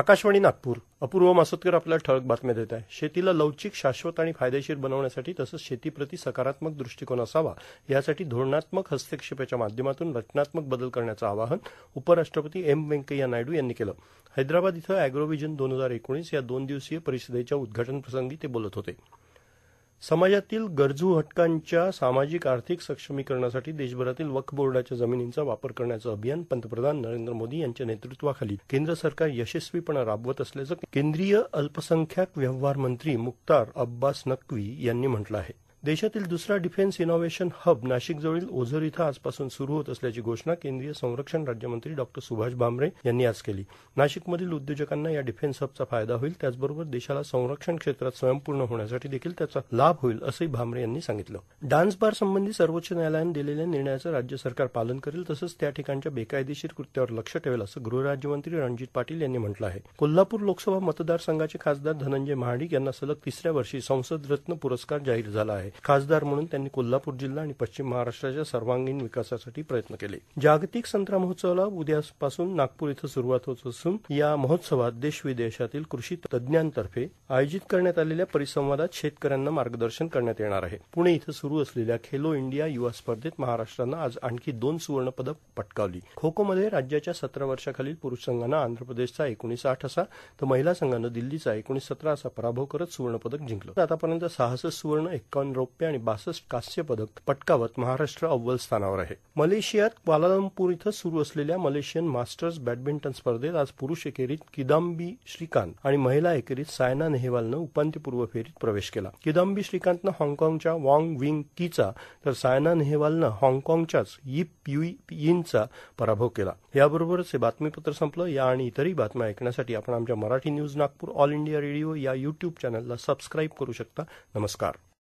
आकाशवाणी नागपूर अपूर्व मासोतकर आपल्याला ठळक बातम्या देत आहे शेतीला लवचिक शाश्वत आणि फायदेशीर बनवण्यासाठी तसंच शेतीप्रती सकारात्मक दृष्टिकोन असावा यासाठी धोरणात्मक हस्तक्षेपाच्या माध्यमातून रचनात्मक बदल करण्याचं आवाहन उपराष्ट्रपती एम व्यंकय्या नायडू यांनी केलं हैदराबाद इथं अॅग्रोव्हिजन दोन हजार एकोणीस या दोन दिवसीय परिषदेच्या उद्घाटनप्रसंगी ते बोलत होते समाजातील गरजू हटकांच्या सामाजिक आर्थिक सक्षमीकरणासाठी देशभरातील वक्फ बोर्डाच्या जमिनींचा वापर करण्याचं अभियान पंतप्रधान नरेंद्र मोदी यांच्या नेतृत्वाखाली केंद्र सरकार यशस्वीपणा राबवत असल्याचं केंद्रीय अल्पसंख्याक व्यवहार मंत्री मुख्तार अब्बास नक्वी यांनी म्हटलं आहे देशातील दुसरा डिफेन्स इनोव्हेशन हब नाशिकजवळील ओझर इथं आजपासून सुरू होत असल्याची घोषणा केंद्रीय संरक्षण राज्यमंत्री डॉ सुभाष भामरे यांनी आज केली नाशिकमधील उद्योजकांना या डिफेन्स हबचा फायदा होईल त्याचबरोबर देशाला संरक्षण क्षेत्रात स्वयंपूर्ण होण्यासाठी देखील त्याचा लाभ होईल असंही भामरे यांनी सांगितलं डान्स बार संबंधी सर्वोच्च न्यायालयानं दिलेल्या निर्णयाचं राज्य सरकार पालन करेल तसंच त्या ठिकाणच्या बेकायदेशीर कृत्यावर लक्ष ठेवेल असं गृहराज्यमंत्री रणजित पाटील यांनी म्हटलं आहे कोल्हापूर लोकसभा मतदारसंघाचे खासदार धनंजय महाडिक यांना सलग तिसऱ्या वर्षी संसदरत्न पुरस्कार जाहीर झाला आहे खासदार म्हणून त्यांनी कोल्हापूर जिल्हा आणि पश्चिम महाराष्ट्राच्या सर्वांगीण विकासासाठी प्रयत्न केले जागतिक संत्रा महोत्सवाला उद्यापासून नागपूर इथं सुरुवात होत असून या महोत्सवात देश विदेशातील कृषी तज्ज्ञांतर्फे आयोजित करण्यात आलेल्या परिसंवादात शेतकऱ्यांना मार्गदर्शन करण्यात येणार आहे पुणे इथं सुरू असलेल्या खेलो इंडिया युवा स्पर्धेत महाराष्ट्रानं आज आणखी दोन सुवर्ण पदक पटकावली खो मध्ये राज्याच्या सतरा वर्षाखालील पुरुष संघानं आंध्र प्रदेशचा एकोणीस आठ असा तर महिला संघानं दिल्लीचा एकोणीस सतरा असा पराभव करत सुवर्णपदक जिंकलं आतापर्यंत सहासष्ट सुवर्ण एक्कावन्न रौप्य आणि बासष्ट कांस्य पदक पटकावत महाराष्ट्र अव्वल स्थानावर आहे मलेशियात क्वालालंपूर इथं सुरू असलेल्या मलेशियन मास्टर्स बॅडमिंटन स्पर्धेत आज पुरुष एकेरीत किदांबी श्रीकांत आणि महिला एकेरीत सायना नेहवालनं उपांत्यपूर्व फेरीत प्रवेश केला किदांबी श्रीकांतनं हाँगकाँगच्या वॉंग विंग कीचा तर सायना नेहवालनं हाँगकाँगच्याच यिप युई यिनचा पराभव केला याबरोबर हे बातमीपत्र संपलं या आणि इतरही बातम्या ऐकण्यासाठी आपण आमच्या Marathi news Nagpur All India Radio या युट्यूब चॅनलला सबस्क्राईब करू शकता नमस्कार